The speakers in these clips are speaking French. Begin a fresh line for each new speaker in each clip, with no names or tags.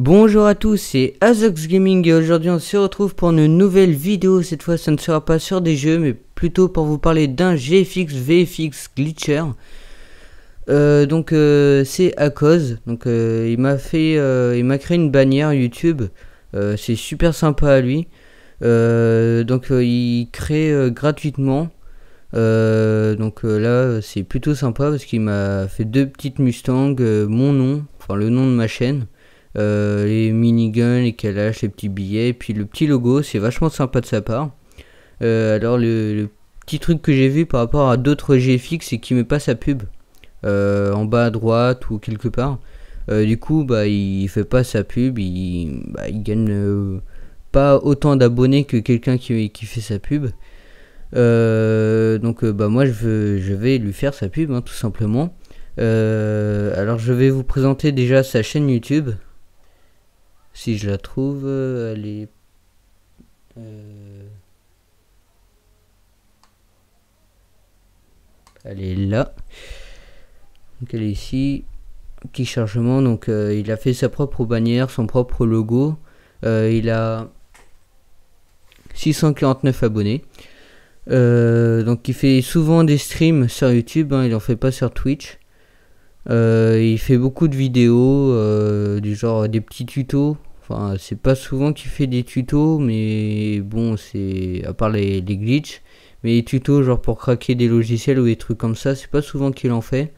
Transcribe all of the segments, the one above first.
Bonjour à tous, c'est Azox Gaming et aujourd'hui on se retrouve pour une nouvelle vidéo. Cette fois, ça ne sera pas sur des jeux, mais plutôt pour vous parler d'un GFX VFX Glitcher. Euh, donc euh, c'est à cause. Donc euh, il m'a fait, il m'a créé une bannière YouTube. c'est super sympa à lui. donc il crée gratuitement. donc là, c'est plutôt sympa parce qu'il m'a fait deux petites Mustangs, mon nom, enfin le nom de ma chaîne, euh, les miniguns, les lâche les petits billets. Et puis le petit logo, c'est vachement sympa de sa part. Euh, alors le, petit truc que j'ai vu par rapport à d'autres GFX, c'est qu'il met pas sa pub euh, en bas à droite ou quelque part. du coup, bah, il fait pas sa pub, il, bah, il gagne pas autant d'abonnés que quelqu'un qui, fait sa pub. donc bah moi je, veux, je vais lui faire sa pub hein, tout simplement. alors je vais vous présenter déjà sa chaîne YouTube. Si je la trouve, euh, elle est... Euh, elle est là. Donc elle est ici. Petit chargement, donc euh, il a fait sa propre bannière, son propre logo. il a 649 abonnés. donc il fait souvent des streams sur YouTube, hein. il en fait pas sur Twitch. il fait beaucoup de vidéos, du genre des petits tutos c'est pas souvent qu'il fait des tutos, mais bon, c'est à part les, les, glitches, mais les tutos genre pour craquer des logiciels ou des trucs comme ça, c'est pas souvent qu'il en fait.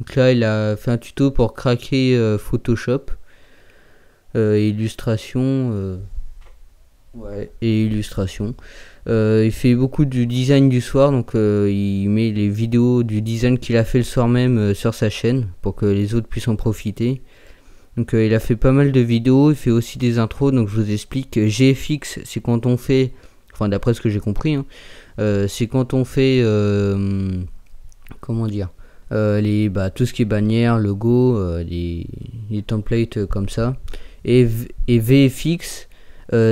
Donc là, il a fait un tuto pour craquer euh, Photoshop, euh, illustration, euh, ouais, et illustration. il fait beaucoup du design du soir, donc il met les vidéos du design qu'il a fait le soir même sur sa chaîne pour que les autres puissent en profiter. Donc euh, il a fait pas mal de vidéos, il fait aussi des intros, donc je vous explique. GFX, c'est quand on fait, enfin d'après ce que j'ai compris, hein, euh, c'est quand on fait, euh, comment dire, les, bah, tout ce qui est bannière, logo, les, templates comme ça. Et, VFX,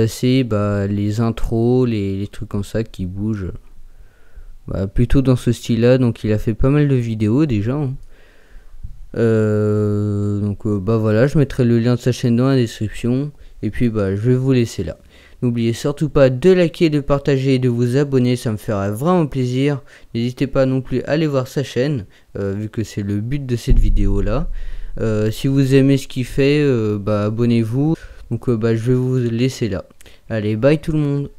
c'est bah, les intros, les, trucs comme ça qui bougent. Bah, plutôt dans ce style là, donc il a fait pas mal de vidéos déjà. Hein. Euh, bah voilà, je mettrai le lien de sa chaîne dans la description. Et puis bah je vais vous laisser là. N'oubliez surtout pas de liker, de partager et de vous abonner, ça me fera vraiment plaisir. N'hésitez pas non plus à aller voir sa chaîne, euh, vu que c'est le but de cette vidéo là. Euh, si vous aimez ce qu'il fait, euh, bah abonnez-vous. Donc bah je vais vous laisser là. Allez, bye tout le monde